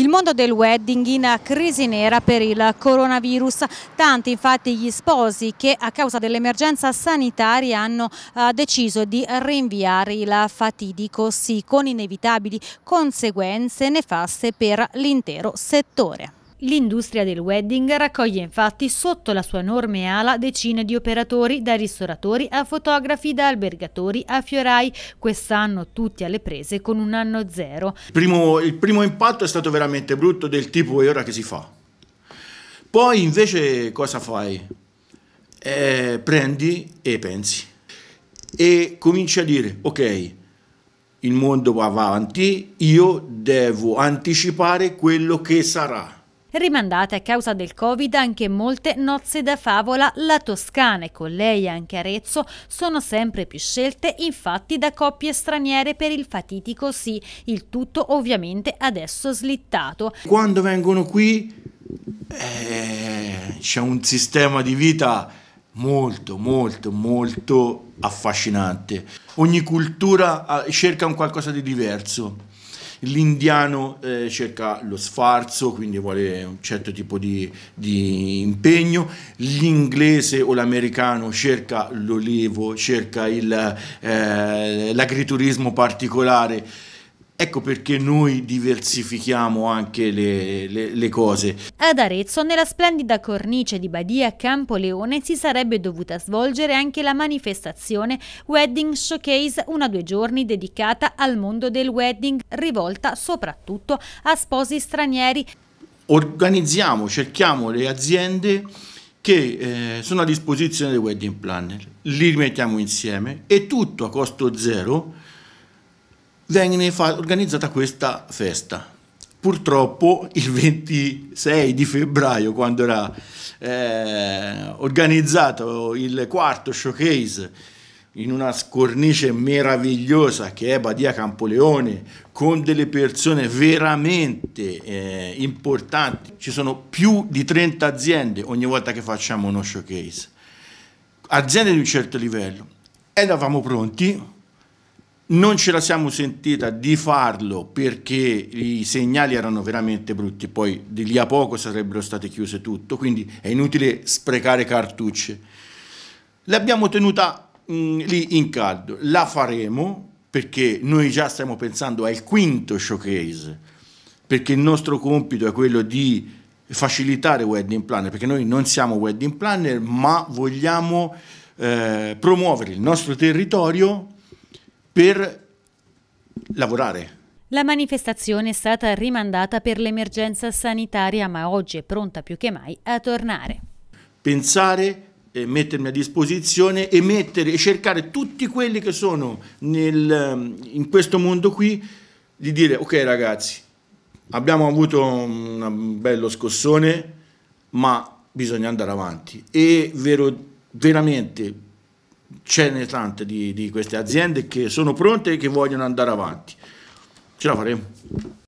Il mondo del wedding in crisi nera per il coronavirus, tanti infatti gli sposi che a causa dell'emergenza sanitaria hanno eh, deciso di rinviare il fatidico sì con inevitabili conseguenze nefaste per l'intero settore. L'industria del wedding raccoglie infatti sotto la sua enorme ala decine di operatori, da ristoratori a fotografi, da albergatori a fiorai, quest'anno tutti alle prese con un anno zero. il primo, il primo impatto è stato veramente brutto del tipo e ora che si fa? Poi invece cosa fai? Eh, prendi e pensi e cominci a dire ok, il mondo va avanti, io devo anticipare quello che sarà. Rimandate a causa del Covid anche molte nozze da favola, la Toscana e con lei anche Arezzo sono sempre più scelte infatti da coppie straniere per il fatitico sì, il tutto ovviamente adesso slittato. Quando vengono qui eh, c'è un sistema di vita molto molto molto affascinante. Ogni cultura ah, cerca un qualcosa di diverso L'indiano eh, cerca lo sfarzo, quindi vuole un certo tipo di, di impegno. L'inglese o l'americano cerca l'olivo, cerca il, eh, l'agriturismo particolare Ecco perché noi diversifichiamo anche le, le, le, cose. Ad Arezzo, nella splendida cornice di Badia Campoleone, si sarebbe dovuta svolgere anche la manifestazione Wedding Showcase, una due giorni dedicata al mondo del wedding, rivolta soprattutto a sposi stranieri. Organizziamo, cerchiamo le aziende che eh, sono a disposizione dei wedding planner, li rimettiamo insieme e tutto a costo zero viene organizzata questa festa. Purtroppo il 26 di febbraio, quando era eh, organizzato il quarto showcase in una scornice meravigliosa che è Badia Campoleone, con delle persone veramente eh, importanti. Ci sono più di 30 aziende ogni volta che facciamo uno showcase, aziende di un certo livello. Ed eravamo pronti non ce la siamo sentita di farlo perché i segnali erano veramente brutti, poi di lì a poco sarebbero state chiuse tutto, quindi è inutile sprecare cartucce. L'abbiamo tenuta mh, mm, lì in caldo, la faremo perché noi già stiamo pensando al quinto showcase, perché il nostro compito è quello di facilitare wedding planner, perché noi non siamo wedding planner, ma vogliamo eh, promuovere il nostro territorio per lavorare. La manifestazione è stata rimandata per l'emergenza sanitaria, ma oggi è pronta più che mai a tornare. Pensare e mettermi a disposizione e, mettere, e cercare tutti quelli che sono nel, ehm, in questo mondo qui di dire ok ragazzi abbiamo avuto un bello scossone ma bisogna andare avanti e vero, veramente ce ne tante di, di queste aziende che sono pronte e che vogliono andare avanti. Ce la faremo.